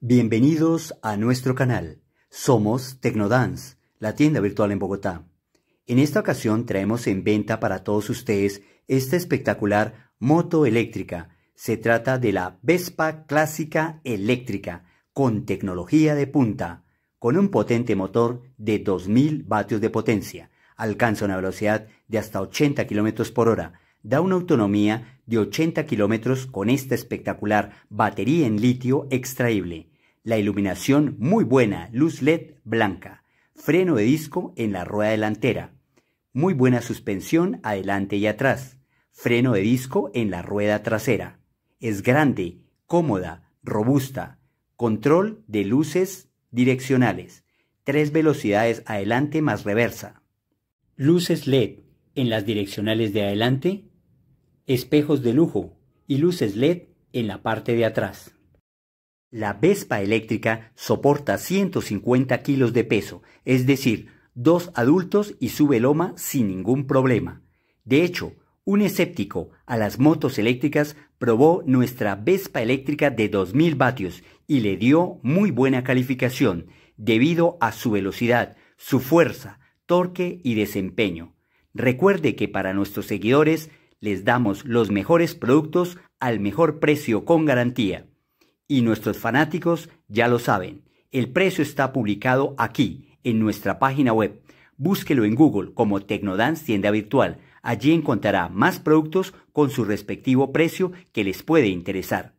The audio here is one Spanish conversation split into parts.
Bienvenidos a nuestro canal. Somos Tecnodance, la tienda virtual en Bogotá. En esta ocasión traemos en venta para todos ustedes esta espectacular moto eléctrica. Se trata de la Vespa Clásica Eléctrica, con tecnología de punta, con un potente motor de 2000 vatios de potencia. Alcanza una velocidad de hasta 80 km por hora da una autonomía de 80 kilómetros con esta espectacular batería en litio extraíble, la iluminación muy buena, luz LED blanca, freno de disco en la rueda delantera, muy buena suspensión adelante y atrás, freno de disco en la rueda trasera. Es grande, cómoda, robusta, control de luces direccionales, tres velocidades adelante más reversa. Luces LED en las direccionales de adelante espejos de lujo y luces LED en la parte de atrás. La Vespa eléctrica soporta 150 kilos de peso, es decir, dos adultos y sube loma sin ningún problema. De hecho, un escéptico a las motos eléctricas probó nuestra Vespa eléctrica de 2000 vatios y le dio muy buena calificación debido a su velocidad, su fuerza, torque y desempeño. Recuerde que para nuestros seguidores les damos los mejores productos al mejor precio con garantía. Y nuestros fanáticos ya lo saben. El precio está publicado aquí, en nuestra página web. Búsquelo en Google como Tecnodance Tienda Virtual. Allí encontrará más productos con su respectivo precio que les puede interesar.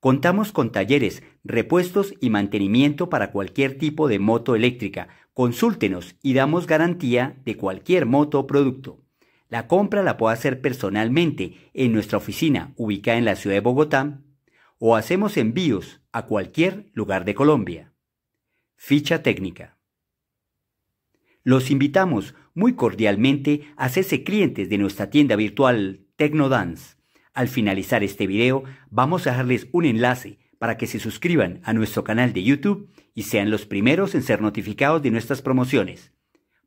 Contamos con talleres, repuestos y mantenimiento para cualquier tipo de moto eléctrica. Consúltenos y damos garantía de cualquier moto o producto. La compra la puede hacer personalmente en nuestra oficina ubicada en la ciudad de Bogotá o hacemos envíos a cualquier lugar de Colombia. Ficha técnica. Los invitamos muy cordialmente a hacerse clientes de nuestra tienda virtual Tecnodance. Al finalizar este video vamos a dejarles un enlace para que se suscriban a nuestro canal de YouTube y sean los primeros en ser notificados de nuestras promociones.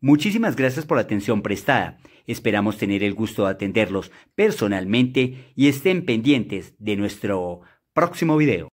Muchísimas gracias por la atención prestada. Esperamos tener el gusto de atenderlos personalmente y estén pendientes de nuestro próximo video.